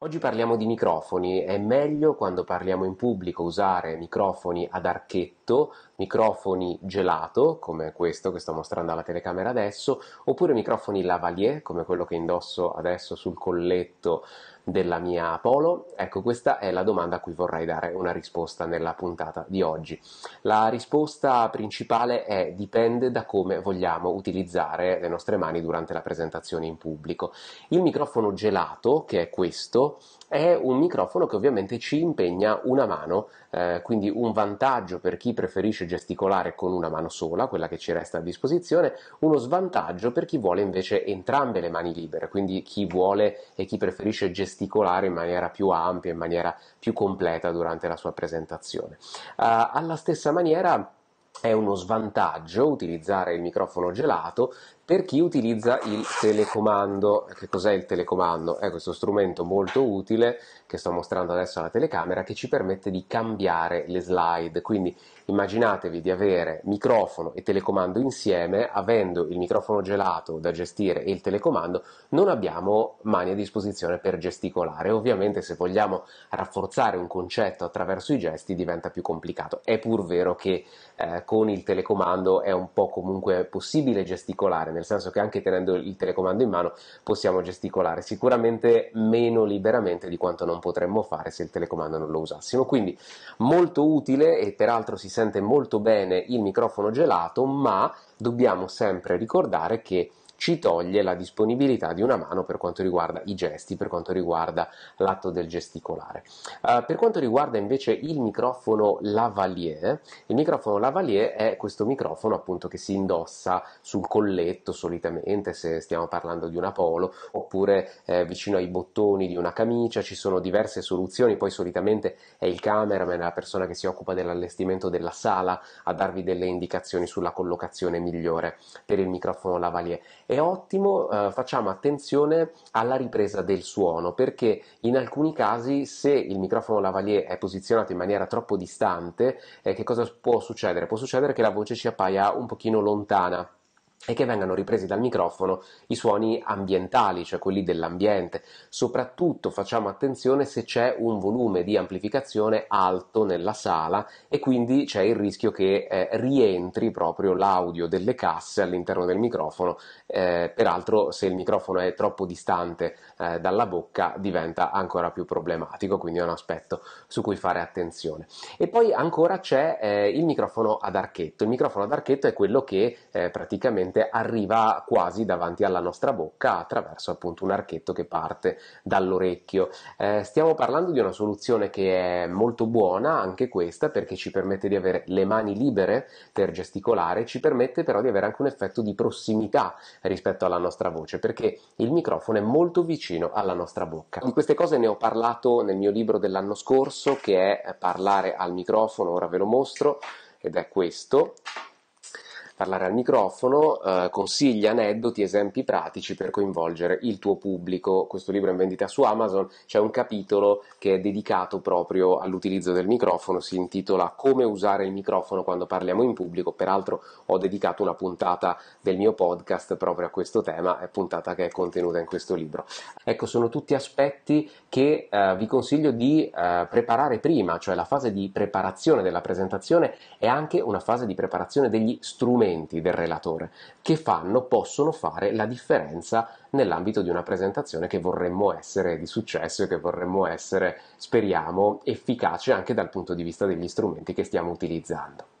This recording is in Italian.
Oggi parliamo di microfoni, è meglio quando parliamo in pubblico usare microfoni ad archetto, microfoni gelato, come questo che sto mostrando alla telecamera adesso, oppure microfoni lavalier, come quello che indosso adesso sul colletto della mia Polo? Ecco, questa è la domanda a cui vorrei dare una risposta nella puntata di oggi. La risposta principale è dipende da come vogliamo utilizzare le nostre mani durante la presentazione in pubblico. Il microfono gelato, che è questo, è un microfono che ovviamente ci impegna una mano, eh, quindi un vantaggio per chi preferisce gesticolare con una mano sola, quella che ci resta a disposizione, uno svantaggio per chi vuole invece entrambe le mani libere, quindi chi vuole e chi preferisce gesticolare in maniera più ampia, in maniera più completa durante la sua presentazione. Uh, alla stessa maniera è uno svantaggio utilizzare il microfono gelato per chi utilizza il telecomando. Che cos'è il telecomando? È questo strumento molto utile che sto mostrando adesso alla telecamera che ci permette di cambiare le slide. Quindi immaginatevi di avere microfono e telecomando insieme, avendo il microfono gelato da gestire e il telecomando, non abbiamo mani a disposizione per gesticolare. Ovviamente se vogliamo rafforzare un concetto attraverso i gesti diventa più complicato. È pur vero che eh, con il telecomando è un po' comunque possibile gesticolare, nel senso che anche tenendo il telecomando in mano possiamo gesticolare sicuramente meno liberamente di quanto non potremmo fare se il telecomando non lo usassimo. Quindi molto utile e peraltro si sente molto bene il microfono gelato, ma dobbiamo sempre ricordare che ci toglie la disponibilità di una mano per quanto riguarda i gesti, per quanto riguarda l'atto del gesticolare. Uh, per quanto riguarda invece il microfono lavalier, il microfono lavalier è questo microfono appunto che si indossa sul colletto solitamente se stiamo parlando di una polo oppure eh, vicino ai bottoni di una camicia, ci sono diverse soluzioni, poi solitamente è il cameraman, la persona che si occupa dell'allestimento della sala a darvi delle indicazioni sulla collocazione migliore per il microfono lavalier è ottimo, eh, facciamo attenzione alla ripresa del suono perché in alcuni casi se il microfono lavalier è posizionato in maniera troppo distante, eh, che cosa può succedere? Può succedere che la voce ci appaia un pochino lontana e che vengano ripresi dal microfono i suoni ambientali, cioè quelli dell'ambiente. Soprattutto facciamo attenzione se c'è un volume di amplificazione alto nella sala e quindi c'è il rischio che eh, rientri proprio l'audio delle casse all'interno del microfono. Eh, peraltro se il microfono è troppo distante eh, dalla bocca diventa ancora più problematico, quindi è un aspetto su cui fare attenzione. E poi ancora c'è eh, il microfono ad archetto. Il microfono ad archetto è quello che eh, praticamente serpente arriva quasi davanti alla nostra bocca attraverso appunto un archetto che parte dall'orecchio. Eh, stiamo parlando di una soluzione che è molto buona anche questa perché ci permette di avere le mani libere per gesticolare, ci permette però di avere anche un effetto di prossimità rispetto alla nostra voce perché il microfono è molto vicino alla nostra bocca. Di queste cose ne ho parlato nel mio libro dell'anno scorso che è Parlare al microfono, ora ve lo mostro ed è questo parlare al microfono, eh, consigli, aneddoti, esempi pratici per coinvolgere il tuo pubblico. Questo libro è in vendita su Amazon, c'è un capitolo che è dedicato proprio all'utilizzo del microfono, si intitola Come usare il microfono quando parliamo in pubblico, peraltro ho dedicato una puntata del mio podcast proprio a questo tema, è puntata che è contenuta in questo libro. Ecco, sono tutti aspetti che eh, vi consiglio di eh, preparare prima, cioè la fase di preparazione della presentazione è anche una fase di preparazione degli strumenti argomenti del relatore che fanno, possono fare la differenza nell'ambito di una presentazione che vorremmo essere di successo e che vorremmo essere, speriamo, efficace anche dal punto di vista degli strumenti che stiamo utilizzando.